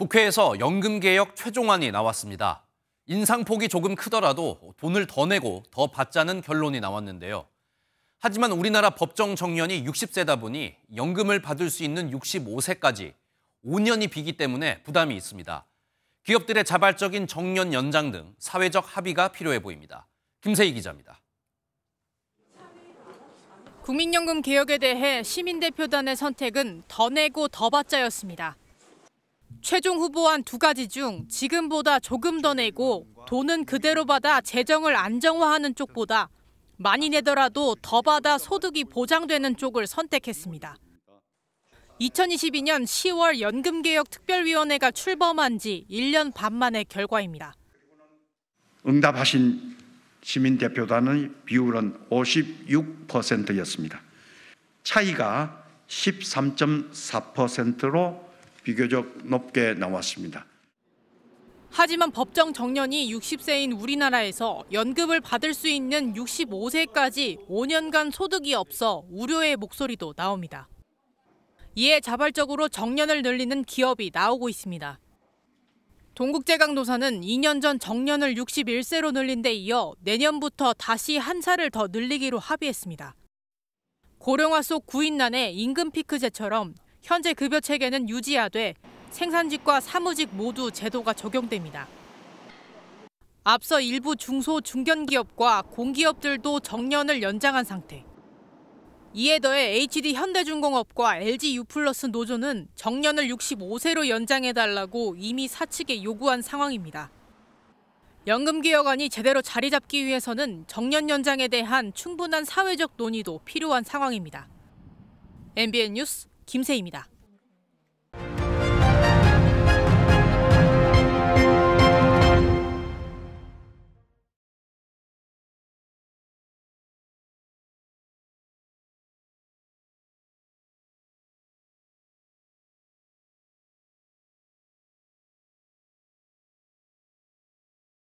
국회에서 연금개혁 최종안이 나왔습니다. 인상폭이 조금 크더라도 돈을 더 내고 더 받자는 결론이 나왔는데요. 하지만 우리나라 법정 정년이 60세다 보니 연금을 받을 수 있는 65세까지 5년이 비기 때문에 부담이 있습니다. 기업들의 자발적인 정년 연장 등 사회적 합의가 필요해 보입니다. 김세희 기자입니다. 국민연금 개혁에 대해 시민대표단의 선택은 더 내고 더 받자였습니다. 최종 후보안 두 가지 중 지금보다 조금 더 내고 돈은 그대로 받아 재정을 안정화하는 쪽보다 많이 내더라도 더 받아 소득이 보장되는 쪽을 선택했습니다. 2022년 10월 연금개혁특별위원회가 출범한 지 1년 반 만의 결과입니다. 응답하신 시민대표단의 비율은 56%였습니다. 차이가 13.4%로 비교적 높게 나왔습니다. 하지만 법정 정년이 60세인 우리나라에서 연금을 받을 수 있는 65세까지 5년간 소득이 없어 우려의 목소리도 나옵니다. 이에 자발적으로 정년을 늘리는 기업이 나오고 있습니다. 동국제강 노사는 2년 전 정년을 61세로 늘린 데 이어 내년부터 다시 한 살을 더 늘리기로 합의했습니다. 고령화 속 구인난의 임금 피크제처럼 현재 급여 체계는 유지하되 생산직과 사무직 모두 제도가 적용됩니다. 앞서 일부 중소 중견기업과 공기업들도 정년을 연장한 상태. 이에 더해 HD 현대중공업과 LG U+ 노조는 정년을 65세로 연장해 달라고 이미 사측에 요구한 상황입니다. 연금개혁안이 제대로 자리 잡기 위해서는 정년 연장에 대한 충분한 사회적 논의도 필요한 상황입니다. MBN 뉴스 김세입니다. 희